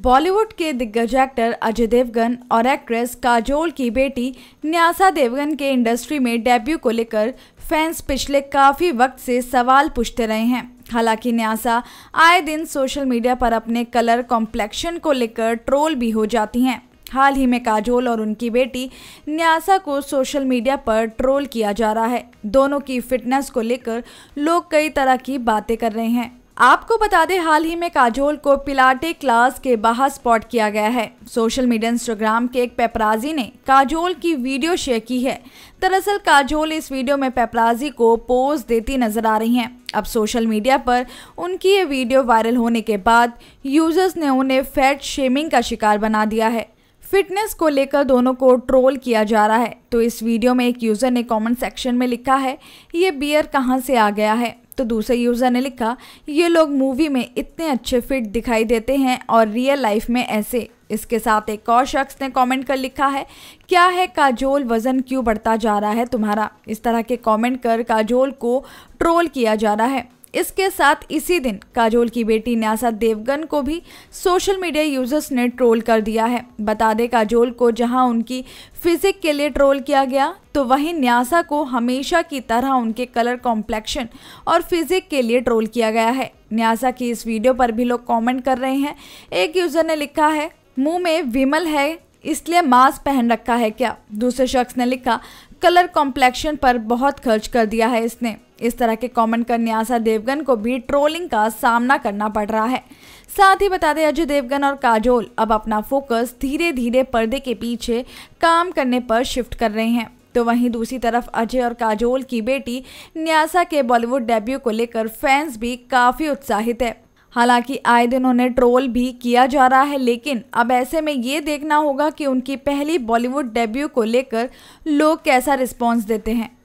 बॉलीवुड के दिग्गज एक्टर अजय देवगन और एक्ट्रेस काजोल की बेटी न्यासा देवगन के इंडस्ट्री में डेब्यू को लेकर फैंस पिछले काफ़ी वक्त से सवाल पूछते रहे हैं हालांकि न्यासा आए दिन सोशल मीडिया पर अपने कलर कॉम्प्लेक्शन को लेकर ट्रोल भी हो जाती हैं हाल ही में काजोल और उनकी बेटी न्यासा को सोशल मीडिया पर ट्रोल किया जा रहा है दोनों की फिटनेस को लेकर लोग कई तरह की बातें कर रहे हैं आपको बता दें हाल ही में काजोल को पिलाटे क्लास के बाहर स्पॉट किया गया है सोशल मीडिया इंस्टाग्राम के एक पेपराजी ने काजोल की वीडियो शेयर की है दरअसल काजोल इस वीडियो में पेपराजी को पोज देती नजर आ रही हैं अब सोशल मीडिया पर उनकी ये वीडियो वायरल होने के बाद यूजर्स ने उन्हें फैट शेमिंग का शिकार बना दिया है फिटनेस को लेकर दोनों को ट्रोल किया जा रहा है तो इस वीडियो में एक यूज़र ने कमेंट सेक्शन में लिखा है ये बियर कहाँ से आ गया है तो दूसरे यूज़र ने लिखा ये लोग मूवी में इतने अच्छे फिट दिखाई देते हैं और रियल लाइफ में ऐसे इसके साथ एक और शख्स ने कमेंट कर लिखा है क्या है काजोल वज़न क्यों बढ़ता जा रहा है तुम्हारा इस तरह के कमेंट कर काजोल को ट्रोल किया जा रहा है इसके साथ इसी दिन काजोल की बेटी न्यासा देवगन को भी सोशल मीडिया यूजर्स ने ट्रोल कर दिया है बता दें काजोल को जहां उनकी फिजिक के लिए ट्रोल किया गया तो वहीं न्यासा को हमेशा की तरह उनके कलर कॉम्प्लेक्शन और फिजिक के लिए ट्रोल किया गया है न्यासा की इस वीडियो पर भी लोग कॉमेंट कर रहे हैं एक यूज़र ने लिखा है मुंह में विमल है इसलिए मास्क पहन रखा है क्या दूसरे शख्स ने लिखा कलर कॉम्प्लेक्शन पर बहुत खर्च कर दिया है इसने इस तरह के कमेंट करने आशा देवगन को भी ट्रोलिंग का सामना करना पड़ रहा है साथ ही बता दें अजय देवगन और काजोल अब अपना फोकस धीरे धीरे पर्दे के पीछे काम करने पर शिफ्ट कर रहे हैं तो वहीं दूसरी तरफ अजय और काजोल की बेटी न्यासा के बॉलीवुड डेब्यू को लेकर फैंस भी काफ़ी उत्साहित है हालांकि आए दिन उन्हें ट्रोल भी किया जा रहा है लेकिन अब ऐसे में ये देखना होगा कि उनकी पहली बॉलीवुड डेब्यू को लेकर लोग कैसा रिस्पॉन्स देते हैं